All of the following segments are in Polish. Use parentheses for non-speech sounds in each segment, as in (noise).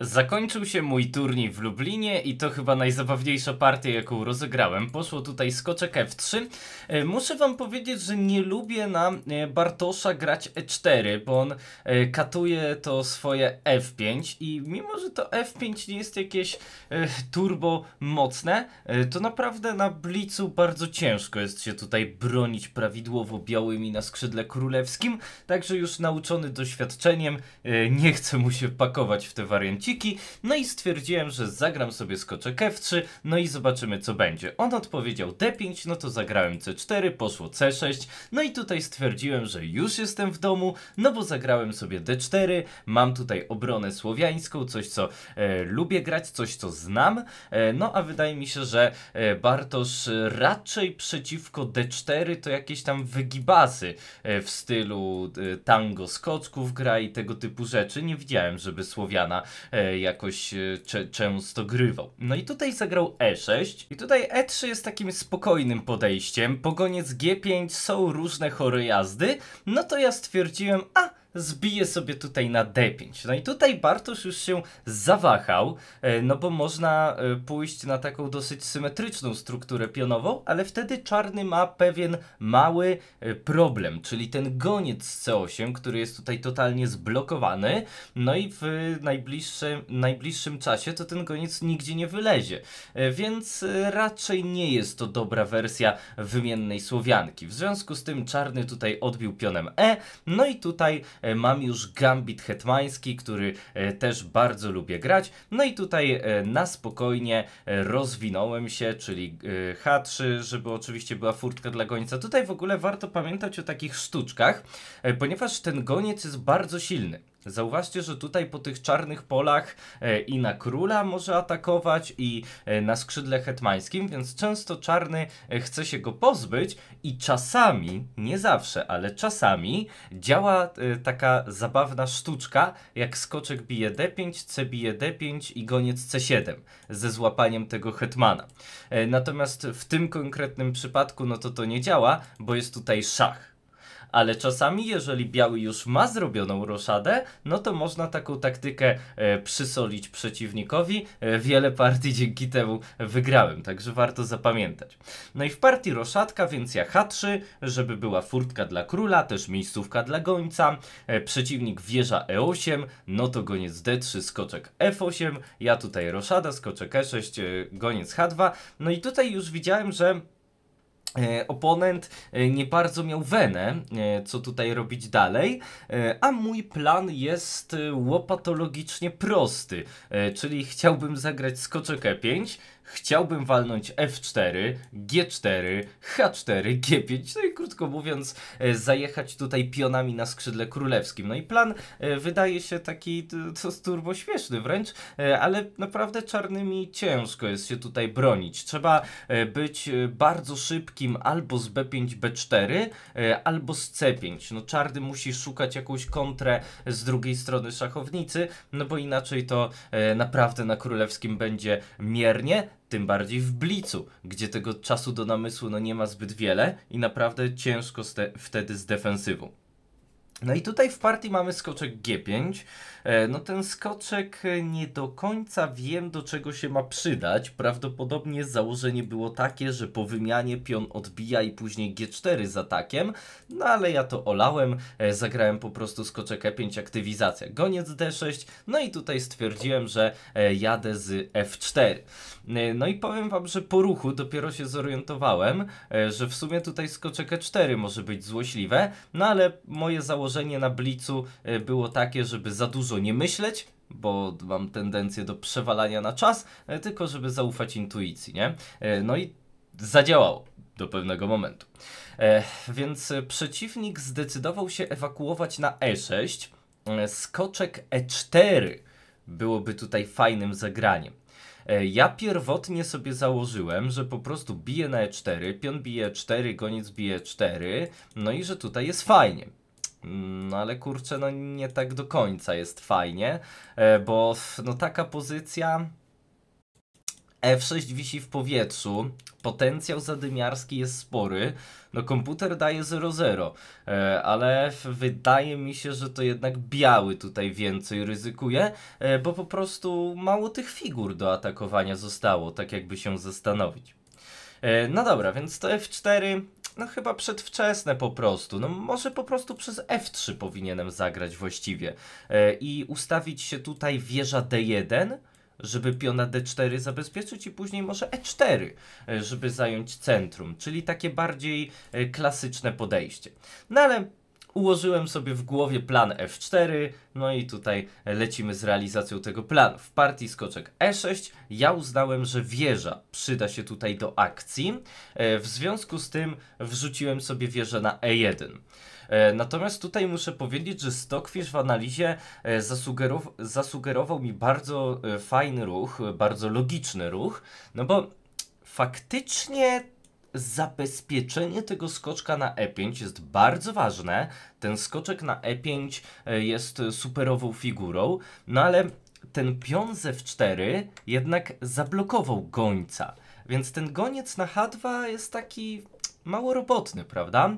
Zakończył się mój turniej w Lublinie i to chyba najzabawniejsza partia, jaką rozegrałem. Poszło tutaj skoczek F3. E, muszę wam powiedzieć, że nie lubię na e, Bartosza grać E4, bo on e, katuje to swoje F5 i mimo, że to F5 nie jest jakieś turbo mocne, to naprawdę na blicu bardzo ciężko jest się tutaj bronić prawidłowo białymi na skrzydle królewskim, także już nauczony doświadczeniem nie chcę mu się pakować w te warianty no i stwierdziłem, że zagram sobie skoczek F3, no i zobaczymy co będzie. On odpowiedział D5, no to zagrałem C4, poszło C6, no i tutaj stwierdziłem, że już jestem w domu, no bo zagrałem sobie D4, mam tutaj obronę słowiańską, coś co e, lubię grać, coś co znam, e, no a wydaje mi się, że e, Bartosz e, raczej przeciwko D4 to jakieś tam wygibasy e, w stylu e, tango skoczków gra i tego typu rzeczy. Nie widziałem, żeby Słowiana E, jakoś e, często grywał. No i tutaj zagrał E6 i tutaj E3 jest takim spokojnym podejściem. Pogoniec G5 są różne chore jazdy, no to ja stwierdziłem, a zbije sobie tutaj na D5. No i tutaj Bartosz już się zawahał, e, no bo można e, pójść na taką dosyć symetryczną strukturę pionową, ale wtedy czarny ma pewien mały e, problem, czyli ten goniec z C8, który jest tutaj totalnie zblokowany, no i w najbliższym, najbliższym czasie to ten goniec nigdzie nie wylezie. Więc raczej nie jest to dobra wersja wymiennej Słowianki. W związku z tym czarny tutaj odbił pionem E, no i tutaj E, mam już Gambit Hetmański, który e, też bardzo lubię grać. No i tutaj e, na spokojnie rozwinąłem się, czyli H3, żeby oczywiście była furtka dla gońca. Tutaj w ogóle warto pamiętać o takich sztuczkach, ponieważ ten goniec jest bardzo silny. Zauważcie, że tutaj po tych czarnych polach e, i na króla może atakować i e, na skrzydle hetmańskim, więc często czarny e, chce się go pozbyć i czasami, nie zawsze, ale czasami działa taka zabawna sztuczka, jak skoczek bije d5, c bije d5 i goniec c7 ze złapaniem tego hetmana. Natomiast w tym konkretnym przypadku no to to nie działa, bo jest tutaj szach ale czasami jeżeli biały już ma zrobioną roszadę, no to można taką taktykę e, przysolić przeciwnikowi. E, wiele partii dzięki temu wygrałem, także warto zapamiętać. No i w partii roszadka, więc ja H3, żeby była furtka dla króla, też miejscówka dla gońca. E, przeciwnik wieża E8, no to goniec D3, skoczek F8, ja tutaj roszada, skoczek E6, e, goniec H2. No i tutaj już widziałem, że E, oponent e, nie bardzo miał wenę, e, co tutaj robić dalej, a mój plan jest łopatologicznie prosty, czyli chciałbym zagrać skoczek e5, chciałbym walnąć F4, G4, H4, G5, no i krótko mówiąc e, zajechać tutaj pionami na skrzydle królewskim. No i plan e, wydaje się taki to turbo śmieszny wręcz, e, ale naprawdę czarnymi ciężko jest się tutaj bronić. Trzeba być bardzo szybkim albo z B5, B4, albo z C5. No czarny musi szukać jakąś kontrę z drugiej strony szachownicy, no bo inaczej to naprawdę na królewskim będzie miernie. Tym bardziej w blicu, gdzie tego czasu do namysłu no, nie ma zbyt wiele i naprawdę ciężko wtedy z defensywą. No i tutaj w partii mamy skoczek G5. E, no ten skoczek e, nie do końca wiem do czego się ma przydać. Prawdopodobnie założenie było takie, że po wymianie pion odbija i później G4 z atakiem. No ale ja to olałem, e, zagrałem po prostu skoczek E5 aktywizacja. Goniec D6. No i tutaj stwierdziłem, że jadę z F4. E, no i powiem wam, że po ruchu dopiero się zorientowałem, e, że w sumie tutaj skoczek E4 może być złośliwe, no ale moje założenie na blicu e, było takie, żeby za dużo nie myśleć, bo mam tendencję do przewalania na czas, tylko żeby zaufać intuicji, nie? No i zadziałało do pewnego momentu. Więc przeciwnik zdecydował się ewakuować na E6, skoczek E4 byłoby tutaj fajnym zagraniem. E, ja pierwotnie sobie założyłem, że po prostu bije na e4, pion bije 4, e goniec bije 4, e no i że tutaj jest fajnie. Mm, no ale kurczę, no nie tak do końca jest fajnie, bo no taka pozycja F6 wisi w powietrzu, potencjał zadymiarski jest spory. No komputer daje 0,0, e, ale wydaje mi się, że to jednak biały tutaj więcej ryzykuje, e, bo po prostu mało tych figur do atakowania zostało, tak jakby się zastanowić. E, no dobra, więc to F4 no chyba przedwczesne po prostu. No może po prostu przez F3 powinienem zagrać właściwie. I ustawić się tutaj wieża D1 żeby piona D4 zabezpieczyć i później może E4, e, żeby zająć centrum, czyli takie bardziej e, klasyczne podejście. No ale ułożyłem sobie w głowie plan F4, no i tutaj lecimy z realizacją tego planu. W partii skoczek E6 ja uznałem, że wieża przyda się tutaj do akcji, e, w związku z tym wrzuciłem sobie wieżę na E1. E, natomiast tutaj muszę powiedzieć, że Stockfish w analizie e, zasugerował, zasugerował mi bardzo e, fajny ruch, bardzo logiczny ruch, no bo faktycznie zabezpieczenie tego skoczka na E5 jest bardzo ważne. Ten skoczek na E5 jest superową figurą, no ale ten pion z F4 jednak zablokował gońca. Więc ten goniec na H2 jest taki mało robotny, prawda?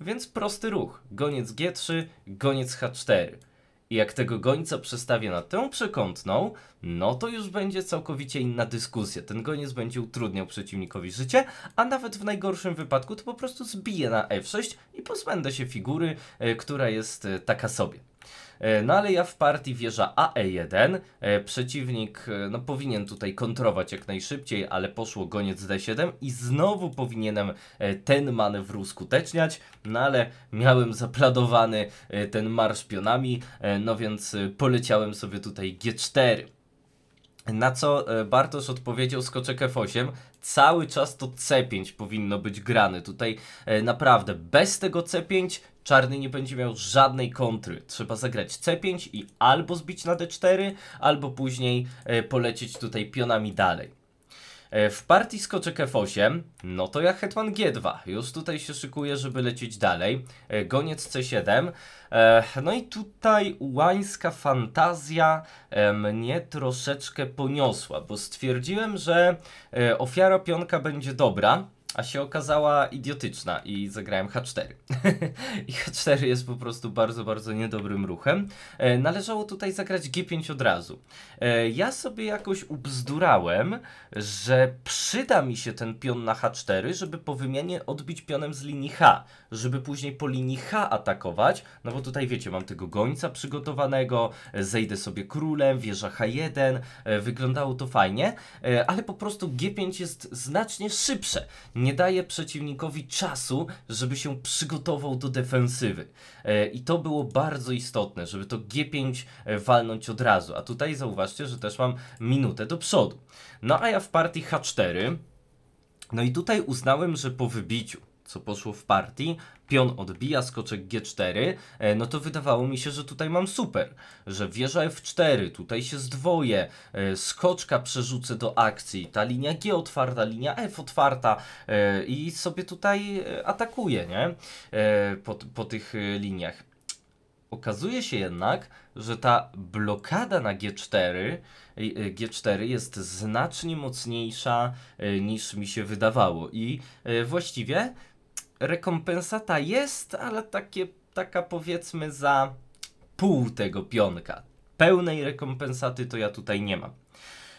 Więc prosty ruch. Goniec G3, goniec H4. I jak tego gońca przestawię na tę przekątną, no to już będzie całkowicie inna dyskusja. Ten goniec będzie utrudniał przeciwnikowi życie, a nawet w najgorszym wypadku to po prostu zbiję na F6 i pozbędę się figury, e, która jest e, taka sobie. E, no ale ja w partii wieża AE1, e, przeciwnik e, no, powinien tutaj kontrować jak najszybciej, ale poszło goniec D7 i znowu powinienem ten manewr uskuteczniać, no ale miałem zapladowany ten marsz pionami, no więc poleciałem sobie tutaj G4. Na co e, Bartosz odpowiedział skoczek F8, cały czas to C5 powinno być grane. Tutaj e, naprawdę bez tego C5 czarny nie będzie miał żadnej kontry. Trzeba zagrać C5 i albo zbić na D4, albo później e, polecieć tutaj pionami dalej. E, w partii skoczek F8, no to jak hetman G2. Już tutaj się szykuje, żeby lecieć dalej. E, goniec C7. E, no i tutaj Łańska fantazja mnie troszeczkę poniosła, bo stwierdziłem, że ofiara pionka będzie dobra, a się okazała idiotyczna i zagrałem H4. (laughs) I H4 jest po prostu bardzo, bardzo niedobrym ruchem. E, należało tutaj zagrać G5 od razu. E, ja sobie jakoś ubzdurałem, że przyda mi się ten pion na H4, żeby po wymianie odbić pionem z linii H, żeby później po linii H atakować, no bo tutaj wiecie, mam tego gońca przygotowanego, e, zejdę sobie królem, wieża H1, e, wyglądało to fajnie, e, ale po prostu G5 jest znacznie szybsze nie daje przeciwnikowi czasu, żeby się przygotował do defensywy. E, I to było bardzo istotne, żeby to G5 e, walnąć od razu. A tutaj zauważcie, że też mam minutę do przodu. No a ja w partii H4. No i tutaj uznałem, że po wybiciu co poszło w partii, pion odbija, skoczek G4, e, no to wydawało mi się, że tutaj mam super, że wieża F4, tutaj się zdwoję, e, skoczka przerzucę do akcji, ta linia G otwarta, linia F otwarta e, i sobie tutaj atakuję, nie? Po, po tych liniach. Okazuje się jednak, że ta blokada na G4, G4 jest znacznie mocniejsza niż mi się wydawało i właściwie rekompensata jest, ale takie, taka powiedzmy za pół tego pionka. Pełnej rekompensaty to ja tutaj nie mam.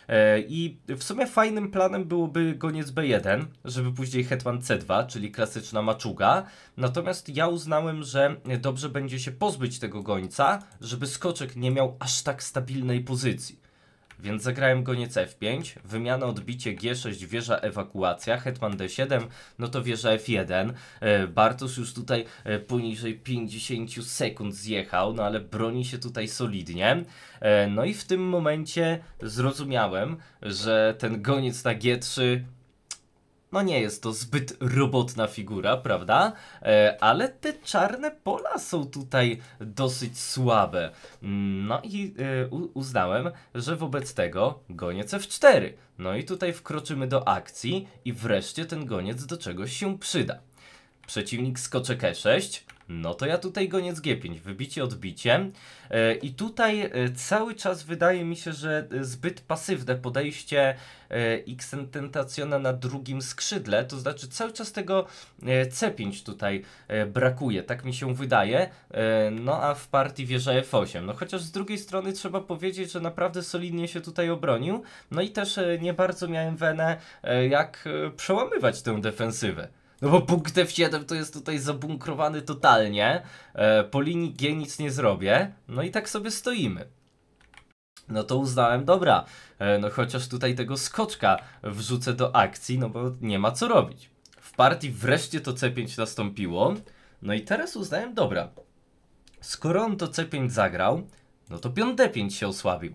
E, I w sumie fajnym planem byłoby goniec B1, żeby później hetman C2, czyli klasyczna maczuga. Natomiast ja uznałem, że dobrze będzie się pozbyć tego gońca, żeby skoczek nie miał aż tak stabilnej pozycji. Więc zagrałem goniec F5, wymiana odbicie G6, wieża ewakuacja, hetman D7, no to wieża F1. E, Bartosz już tutaj e, poniżej 50 sekund zjechał, no ale broni się tutaj solidnie. E, no i w tym momencie zrozumiałem, że ten goniec na G3 no nie jest to zbyt robotna figura, prawda? E, ale te czarne pola są tutaj dosyć słabe. Mm, no i e, uznałem, że wobec tego goniec F4. No i tutaj wkroczymy do akcji i wreszcie ten goniec do czegoś się przyda. Przeciwnik skoczek E6, no to ja tutaj goniec G5, wybicie odbicie. E, I tutaj e, cały czas wydaje mi się, że e, zbyt pasywne podejście Xententaciona na drugim skrzydle, to znaczy cały czas tego C5 tutaj brakuje, tak mi się wydaje. No a w partii wieża F8. No chociaż z drugiej strony trzeba powiedzieć, że naprawdę solidnie się tutaj obronił. No i też nie bardzo miałem wenę, jak przełamywać tę defensywę. No bo punkt F7 to jest tutaj zabunkrowany totalnie. E, po linii G nic nie zrobię. No i tak sobie stoimy. No to uznałem, dobra, e, no chociaż tutaj tego skoczka wrzucę do akcji, no bo nie ma co robić. W partii wreszcie to C5 nastąpiło. No i teraz uznałem, dobra, skoro on to C5 zagrał, no to piąt D5 się osłabił.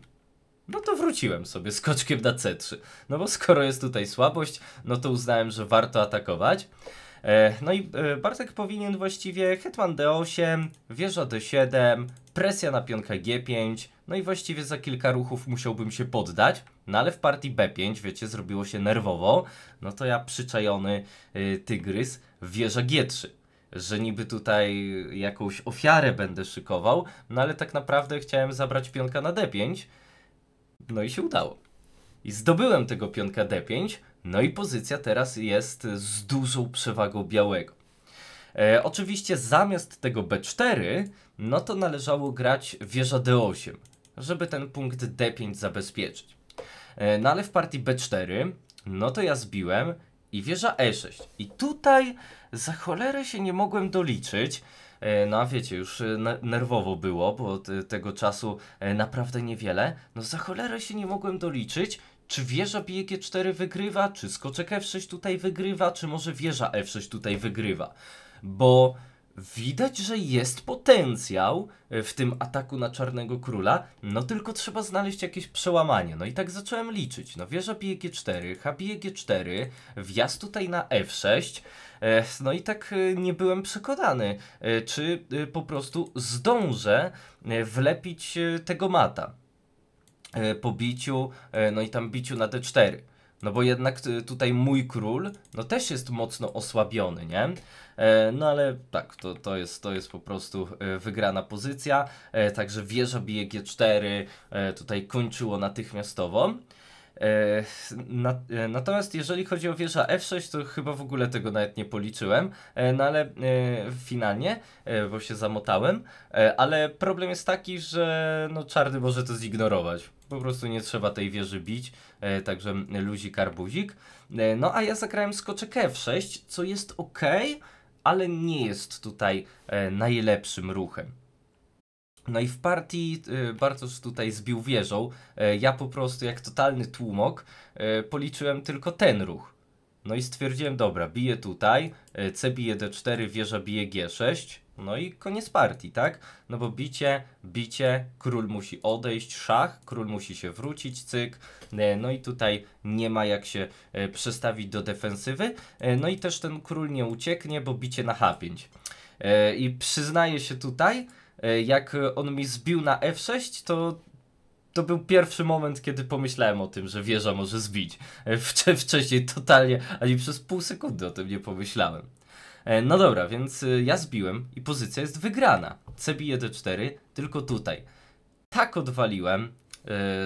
No to wróciłem sobie skoczkiem na C3. No bo skoro jest tutaj słabość, no to uznałem, że warto atakować. E, no i e, Bartek powinien właściwie hetman d8, wieża d7, presja na pionka g5, no i właściwie za kilka ruchów musiałbym się poddać, no ale w partii b5, wiecie, zrobiło się nerwowo, no to ja przyczajony e, tygrys, wieża g3 że niby tutaj jakąś ofiarę będę szykował, no ale tak naprawdę chciałem zabrać pionka na d5, no i się udało. I zdobyłem tego pionka D5, no i pozycja teraz jest z dużą przewagą białego. E, oczywiście zamiast tego B4, no to należało grać wieża D8, żeby ten punkt D5 zabezpieczyć. E, no ale w partii B4, no to ja zbiłem i wieża E6. I tutaj za cholerę się nie mogłem doliczyć. E, no a wiecie, już e, nerwowo było, bo tego czasu e, naprawdę niewiele. No za cholerę się nie mogłem doliczyć, czy wieża bije G4 wygrywa, czy skoczek F6 tutaj wygrywa, czy może wieża F6 tutaj wygrywa. Bo widać, że jest potencjał w tym ataku na Czarnego Króla, no tylko trzeba znaleźć jakieś przełamanie. No i tak zacząłem liczyć. No wieża bije G4, H bije G4, wjazd tutaj na F6, E, no i tak e, nie byłem przekonany, e, czy po prostu zdążę wlepić tego mata po biciu, no i tam biciu na te cztery. No bo jednak tutaj mój król, no też jest mocno osłabiony, nie? No ale tak, to, to, jest, to jest po prostu wygrana pozycja. Także wieża bije G4, tutaj kończyło natychmiastowo. E, e, natomiast jeżeli chodzi o wieżę F6, to chyba w ogóle tego nawet nie policzyłem, e, no ale finalnie, bo się zamotałem, ale problem jest taki, że no czarny może to zignorować. Po prostu nie trzeba tej wieży bić, także luzik arbuzik. No a ja zagrałem skoczek F6, co jest ok, ale nie jest tutaj najlepszym ruchem. No i w partii y, Bartosz tutaj zbił wieżą. Y, ja po prostu jak totalny tłumok y, policzyłem tylko ten ruch. No i stwierdziłem, dobra, bije tutaj, C bije D4, wieża bije G6, no i koniec partii, tak? No bo bicie, bicie, król musi odejść, szach, król musi się wrócić, cyk. No i tutaj nie ma jak się przestawić do defensywy. No i też ten król nie ucieknie, bo bicie na H5. I przyznaję się tutaj, E, jak on mi zbił na F6, to to był pierwszy moment, kiedy pomyślałem o tym, że wieża może zbić. E, wcześniej totalnie, ani przez pół sekundy o tym nie pomyślałem. E, no dobra, więc ja zbiłem i pozycja jest wygrana. C bije D4, tylko tutaj. Tak odwaliłem,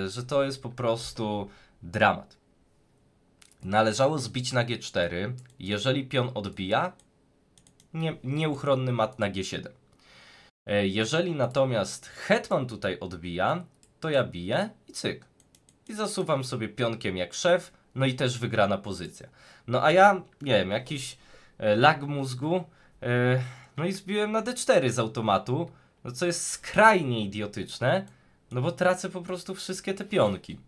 że to jest po prostu dramat. Należało zbić na G4. Jeżeli pion odbija, nie, nieuchronny mat na G7. E, jeżeli natomiast hetman tutaj odbija, to ja biję i cyk. I zasuwam sobie pionkiem jak szef, no i też wygrana pozycja. No a ja, nie wiem, jakiś e, lag mózgu, e, no i zbiłem na d4 z automatu, no co jest skrajnie idiotyczne, no bo tracę po prostu wszystkie te pionki.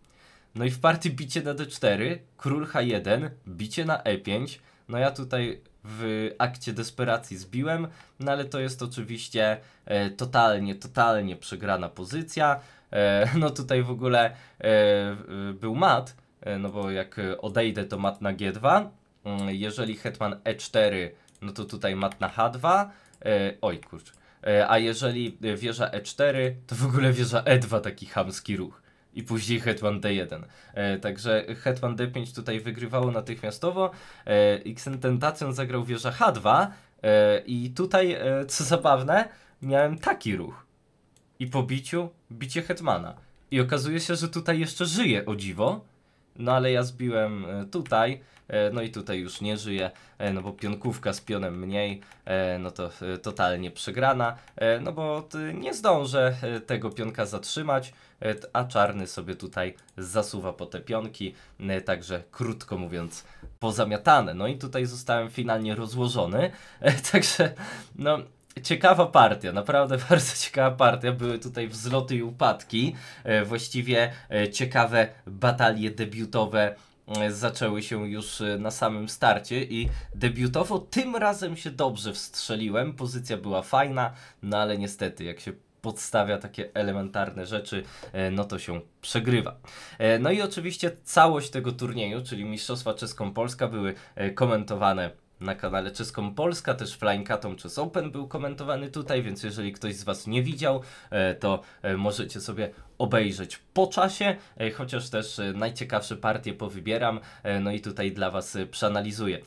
No i w partii bicie na d4, król h1, bicie na e5, no ja tutaj w akcie desperacji zbiłem, no ale to jest oczywiście e, totalnie, totalnie przegrana pozycja. E, no tutaj w ogóle e, był mat, e, no bo jak odejdę to mat na G2, mm, jeżeli hetman E4, no to tutaj mat na H2, e, oj kurcz. E, a jeżeli wieża E4, to w ogóle wieża E2 taki chamski ruch i później Hetman D1. E, także Hetman D5 tutaj wygrywało natychmiastowo. E, Xententacją zagrał wieża H2 e, i tutaj, e, co zabawne, miałem taki ruch. I po biciu, bicie Hetmana. I okazuje się, że tutaj jeszcze żyje o dziwo, no ale ja zbiłem e, tutaj, e, no i tutaj już nie żyje, no bo pionkówka z pionem mniej, e, no to totalnie przegrana, no bo nie zdążę tego pionka zatrzymać, a czarny sobie tutaj zasuwa po te pionki, także krótko mówiąc pozamiatane. No i tutaj zostałem finalnie rozłożony, (laughs) także no Ciekawa partia, naprawdę (laughs) bardzo ciekawa partia. Były tutaj wzloty i upadki. E, właściwie e, ciekawe batalie debiutowe e, zaczęły się już na samym starcie i debiutowo tym razem się dobrze wstrzeliłem. Pozycja była fajna, no ale niestety jak się podstawia takie elementarne rzeczy, no to się przegrywa. No i oczywiście całość tego turnieju, czyli Mistrzostwa Czeską-Polska były komentowane na kanale Czeską Polska, też Flying Catom czy Open był komentowany tutaj, więc jeżeli ktoś z Was nie widział, e, to e, możecie sobie obejrzeć po czasie, e, chociaż też e, najciekawsze partie powybieram, e, no i tutaj dla Was przeanalizuję.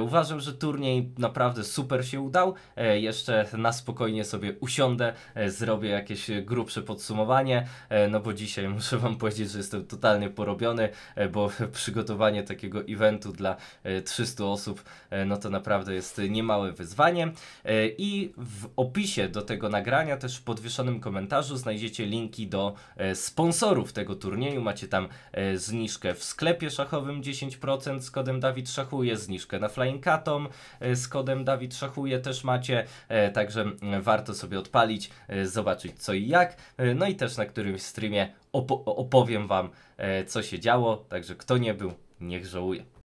Uważam, że turniej naprawdę super się udał, jeszcze na spokojnie sobie usiądę, zrobię jakieś grubsze podsumowanie, no bo dzisiaj (laughs) muszę Wam powiedzieć, że jestem totalnie porobiony, bo (laughs) przygotowanie takiego eventu dla 300 osób, no to naprawdę jest niemałe wyzwanie. I w opisie do tego nagrania, też w podwieszonym komentarzu znajdziecie linki do E, sponsorów tego turnieju. Macie tam e, zniżkę w sklepie szachowym 10% z kodem Dawid Szachuje, zniżkę na Flying Katom e, z kodem Dawid Szachuje też macie, także mm, warto sobie odpalić, zobaczyć co i jak. No i też na którymś streamie op opowiem Wam co się działo, także kto nie był, niech żałuje.